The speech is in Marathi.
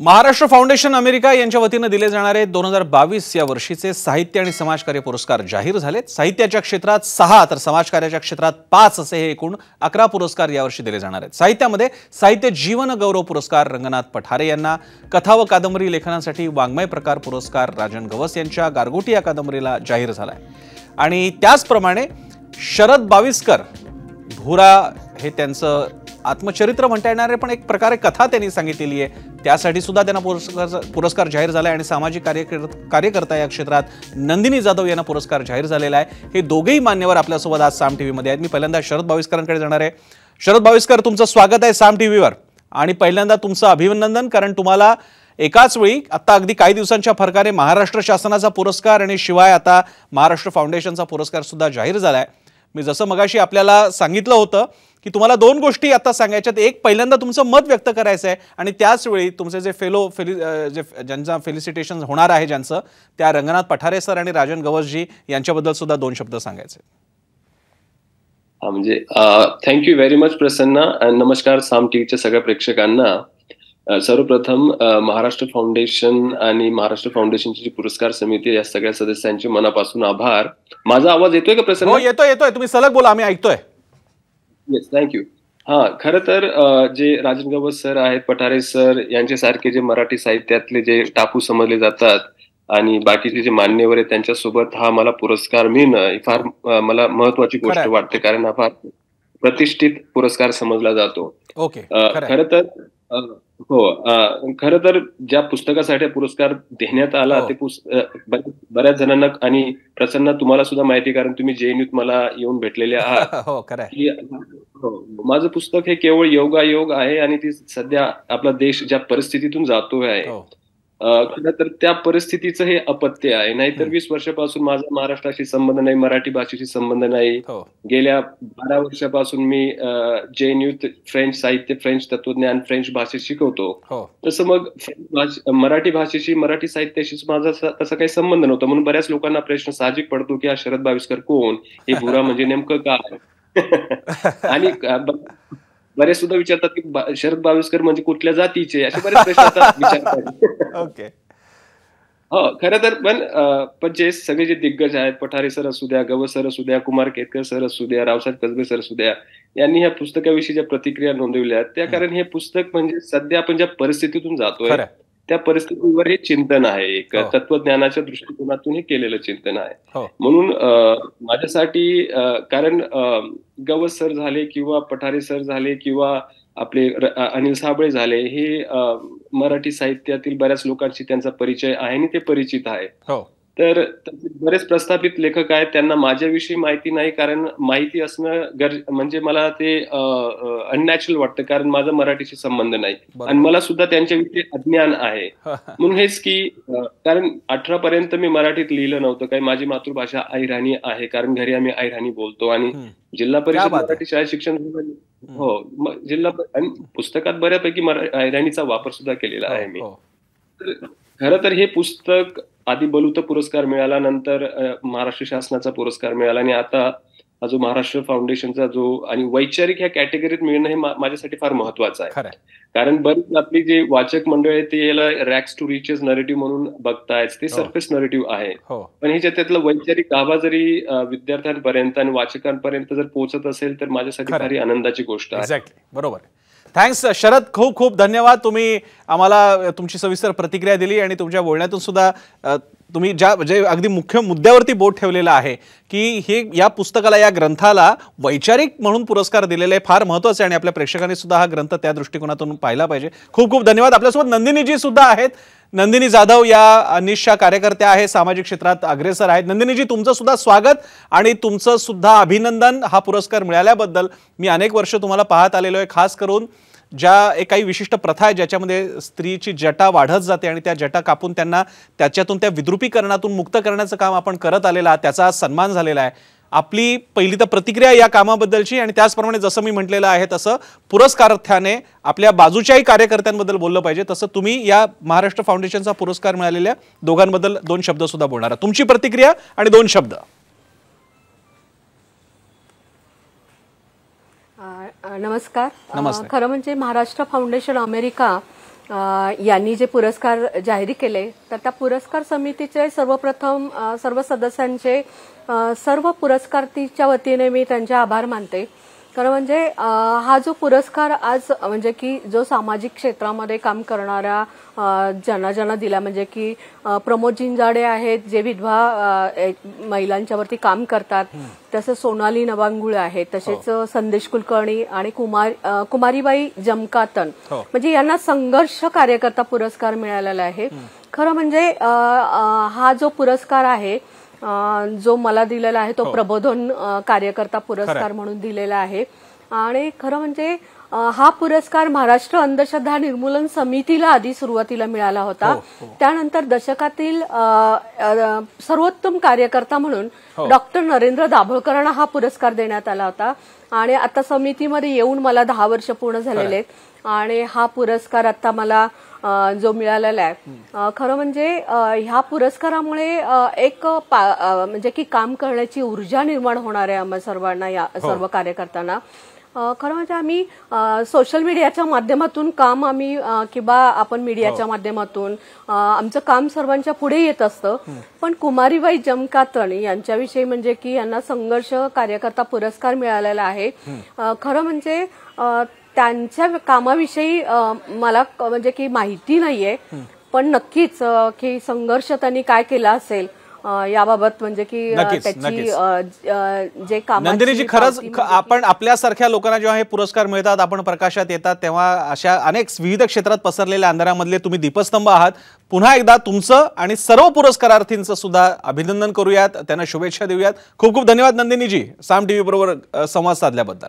महाराष्ट्र फाउंडेशन अमेरिका यांच्या वतीनं दिले जाणारे दोन हजार बावीस या वर्षीचे साहित्य आणि समाजकार्य पुरस्कार जाहीर झालेत साहित्याच्या क्षेत्रात सहा तर समाजकार्याच्या क्षेत्रात पाच असे हे एकूण अकरा पुरस्कार यावर्षी दिले जाणार आहेत साहित्यामध्ये साहित्य जीवन गौरव पुरस्कार रंगनाथ पठारे यांना कथा व कादंबरी लेखनासाठी वाङ्मय प्रकार पुरस्कार राजन गवस यांच्या गारगोटी या कादंबरीला जाहीर झाला आहे आणि त्याचप्रमाणे शरद बावीसकर भुरा हे त्यांचं आत्मचरित्र म्हणता येणारे पण एक प्रकारे कथा त्यांनी सांगितलेली आहे त्यासाठी सुद्धा त्यांना पुरस्कार पुरस्कार जाहीर झाला आहे आणि सामाजिक कार्य कार्यकर्ता या क्षेत्रात नंदिनी जाधव यांना पुरस्कार जाहीर झालेला आहे हे दोघेही मान्यवर आपल्यासोबत आज साम टी व्हीमध्ये आहेत मी पहिल्यांदा शरद बाविस्करांकडे जाणार आहे शरद बाविस्कर तुमचं स्वागत आहे साम टी व्हीवर आणि पहिल्यांदा तुमचं अभिनंदन कारण तुम्हाला एकाच वेळी आता अगदी काही दिवसांच्या फरकाने महाराष्ट्र शासनाचा पुरस्कार आणि शिवाय आता महाराष्ट्र फाउंडेशनचा पुरस्कार सुद्धा जाहीर झाला आहे मी जसं मगाशी आपल्याला सांगितलं होतं की तुम्हाला दोन गोष्टी आता सांगायच्यात एक पहिल्यांदा तुमचं मत व्यक्त करायचं आहे आणि त्याचवेळी तुमचे जे फेलो फेलि जे ज्यांचा फेलिसिटेशन होणार आहे ज्यांचं त्या रंगनाथ पठारे सर आणि राजन गवसजी यांच्याबद्दल सुद्धा दोन शब्द सांगायचे म्हणजे थँक्यू व्हेरी मच प्रसन्ना नमस्कार साम टीव्हीच्या सगळ्या प्रेक्षकांना सर्वप्रथम महाराष्ट्र फाउंडेशन आणि महाराष्ट्र फाउंडेशनची जी पुरस्कार समिती या सगळ्या सदस्यांचे मनापासून आभार माझा आवाज येतोय का प्रसंग हो, येतोय येतोय तुम्ही सलग बोला आम्ही ऐकतोय येस थँक्यू हा खर तर जे राजन गवत सर आहेत पठारे सर यांच्यासारखे जे मराठी साहित्यातले जे टापू समजले जातात आणि बाकीचे जे मान्यवर आहेत त्यांच्यासोबत हा मला पुरस्कार मिळणं ही फार मला महत्वाची गोष्ट वाटते कारण हा फार प्रतिष्ठित पुरस्कार समजला जातो खर तर हो खर तर ज्या पुस्तकासाठी पुरस्कार देण्यात आला हो. ते बऱ्याच जणांना आणि प्रसन्न तुम्हाला सुद्धा माहिती कारण तुम्ही जेएनयूत मला येऊन भेटलेले आहात हो, हो, माझं पुस्तक हे केवळ योगायोग आहे आणि ती सध्या आपला देश ज्या परिस्थितीतून जातो आहे खर तर त्या परिस्थितीचं हे अपत्य आहे नाहीतर वीस वर्षापासून माझा महाराष्ट्राशी संबंध नाही मराठी भाषेशी संबंध नाही हो. गेल्या बारा वर्षापासून मी जे एन फ्रेंच साहित्य फ्रेंच तत्वज्ञान फ्रेंच भाषेत शिकवतो हो. तसं मग मराठी भाषेशी मराठी साहित्याशी माझा तसा काही संबंध नव्हता म्हणून बऱ्याच लोकांना प्रश्न साहजिक पडतो की हा शरद बावीसकर कोण हे भुरा म्हणजे नेमकं काय आणि बरेच सुद्धा विचारतात की शरद बावीसकर म्हणजे कुठल्या जातीचे असे बरेच प्रश्न विचारतात ओके हो खर तर पण पण जे सगळे जे दिग्गज आहेत पठारे सर असू द्या गव सर असू द्या कुमार केतकर सर असू द्या रावसाहेब कसबे सर असू द्या यांनी ह्या पुस्तकाविषयी ज्या प्रतिक्रिया नोंदविल्या त्या कारण हे पुस्तक म्हणजे सध्या आपण ज्या परिस्थितीतून जातोय त्या परिस्थितीवर हे चिंतन आहे एक हो. तत्वज्ञानाच्या दृष्टिकोनातून हे केलेलं चिंतन आहे हो. म्हणून माझ्यासाठी कारण गवत सर झाले किंवा पठारे सर झाले किंवा आपले अनिल साबळे झाले हे मराठी साहित्यातील बऱ्याच लोकांशी त्यांचा परिचय आहे आणि ते परिचित आहे हो. तर बरेच प्रस्थापित लेखक आहेत त्यांना माझ्याविषयी माहिती नाही कारण माहिती असणं गरज म्हणजे मला ते अननॅचरल वाटतं कारण माझा मराठीशी संबंध नाही आणि मला सुद्धा त्यांच्याविषयी अज्ञान आहे म्हणून हेच की कारण अठरा पर्यंत मी मराठीत लिहिलं नव्हतं काही माझी मातृभाषा आईराणी आहे कारण घरी आम्ही आईराणी बोलतो आणि जिल्हा परिषद मराठी शाळा शिक्षण हो जिल्हा आणि पुस्तकात बऱ्यापैकी आईराणीचा वापर सुद्धा केलेला हो, आहे मी हो. खर तर हे पुस्तक आधी बलुत पुरस्कार मिळाला नंतर महाराष्ट्र शासनाचा पुरस्कार मिळाला आणि आता हा जो महाराष्ट्र फाउंडेशनचा जो आणि वैचारिक ह्या कॅटेगरीत मिळणं हे माझ्यासाठी फार महत्वाचं आहे कारण बरीच आपली जे वाचक मंडळ आहे ते याला रॅक्स टू रिचेस नरेटिव्ह म्हणून बघतायत ते सरफेस हो. नरेटिव्ह आहे हो. पण हे त्यातलं वैचारिक गाभा जरी विद्यार्थ्यांपर्यंत आणि वाचकांपर्यंत जर पोहोचत असेल तर माझ्यासाठी फार आनंदाची गोष्ट आहे बरोबर थँक्स शरद uh, खूप खूप धन्यवाद तुम्ही आम्हाला तुमची सविस्तर प्रतिक्रिया दिली आणि तुमच्या बोलण्यातून सुद्धा तुम्ही ज्या म्हणजे अगदी मुख्य मुद्द्यावरती बोट ठेवलेलं आहे की हे या पुस्तकाला या ग्रंथाला वैचारिक म्हणून पुरस्कार दिलेले फार महत्त्वाचे आणि आपल्या प्रेक्षकांनी सुद्धा हा ग्रंथ त्या दृष्टिकोनातून पाहिला पाहिजे खूप खूप धन्यवाद आपल्यासोबत नंदिनीजी सुद्धा आहेत नंदिनी जाधव या अनिशच्या कार्यकर्त्या आहेत सामाजिक क्षेत्रात अग्रेसर आहेत नंदिनीजी तुमचं सुद्धा स्वागत आणि तुमचं सुद्धा अभिनंदन हा पुरस्कार मिळाल्याबद्दल मी अनेक वर्ष तुम्हाला पाहत आलेलो आहे खास करून ज्या एक काही विशिष्ट प्रथा आहे ज्याच्यामध्ये स्त्रीची जटा वाढत जाते आणि त्या जटा कापून त्यांना त्याच्यातून त्या विद्रुपीकरणातून मुक्त करण्याचं काम आपण करत आलेलं त्याचा सन्मान झालेला आहे आपली पहिली तर प्रतिक्रिया या कामाबद्दलची आणि त्याचप्रमाणे जसं मी म्हटलेलं आहे तसं पुरस्कारार्थ्याने आपल्या बाजूच्याही कार्यकर्त्यांबद्दल बोललं पाहिजे तसं तुम्ही या महाराष्ट्र फाउंडेशनचा पुरस्कार मिळालेल्या दोघांबद्दल दोन शब्द सुद्धा बोलणार तुमची प्रतिक्रिया आणि दोन शब्द नमस्कार, नमस्कार। खरं म्हणजे महाराष्ट्र फाउंडेशन अमेरिका यांनी जे पुरस्कार जाहीर केले तर त्या पुरस्कार समितीचे सर्वप्रथम सर्व सदस्यांचे सर्व पुरस्कारच्या वतीने मी त्यांचे आभार मानते खरं म्हणजे हा जो पुरस्कार आज म्हणजे की जो सामाजिक क्षेत्रामध्ये काम करणाऱ्या ज्यांना ज्यांना दिला म्हणजे की प्रमोद जिंजाडे आहेत जे विधवा महिलांच्यावरती काम करतात तसं सोनाली नवांगुळे आहेत तसेच हो. संदेश कुलकर्णी आणि कुमार कुमारीबाई जमकातन हो. म्हणजे यांना संघर्ष कार्यकर्ता पुरस्कार मिळालेला आहे खरं म्हणजे हा जो पुरस्कार आहे जो मला दिलेला आहे तो हो. प्रबोधन कार्यकर्ता पुरस्कार म्हणून दिलेला आहे आणि खरं म्हणजे हा पुरस्कार महाराष्ट्र अंधश्रद्धा निर्मूलन समितीला आधी सुरुवातीला मिळाला होता हो, हो. त्यानंतर दशकातील सर्वोत्तम कार्यकर्ता म्हणून डॉक्टर नरेंद्र दाभोळकरांना हा पुरस्कार देण्यात आला होता आणि आता समितीमध्ये येऊन मला दहा वर्ष पूर्ण झालेले आहेत आणि हा पुरस्कार आता मला जो मिळालेला आहे खरं म्हणजे ह्या पुरस्कारामुळे एक म्हणजे की काम करण्याची ऊर्जा निर्माण होणार आहे आम्हा सर्वांना या हो. सर्व कार्यकर्त्यांना खरं म्हणजे आम्ही सोशल मीडियाच्या माध्यमातून काम आम्ही किंवा आपण मीडियाच्या हो. माध्यमातून आमचं काम सर्वांच्या पुढे येत असतं पण कुमारीबाई जमकातण यांच्याविषयी म्हणजे की यांना संघर्ष कार्यकर्ता पुरस्कार मिळालेला आहे खरं म्हणजे त्यांच्या कामाविषयी मला म्हणजे की माहिती नाहीये पण नक्कीच की संघर्ष त्यांनी काय केला असेल याबाबत म्हणजे की त्याची जे काम नंदिनीजी खरंच म्हणजे आपण आपल्यासारख्या लोकांना जेव्हा हे पुरस्कार मिळतात आपण प्रकाशात येतात तेव्हा अशा अनेक विविध क्षेत्रात पसरलेल्या अंधारामधले तुम्ही दीपस्तंभ आहात पुन्हा एकदा तुमचं आणि सर्व पुरस्कारार्थींचं सुद्धा अभिनंदन करूयात त्यांना शुभेच्छा देऊयात खूप खूप धन्यवाद नंदिनीजी साम टीव्ही बरोबर संवाद साधल्याबद्दल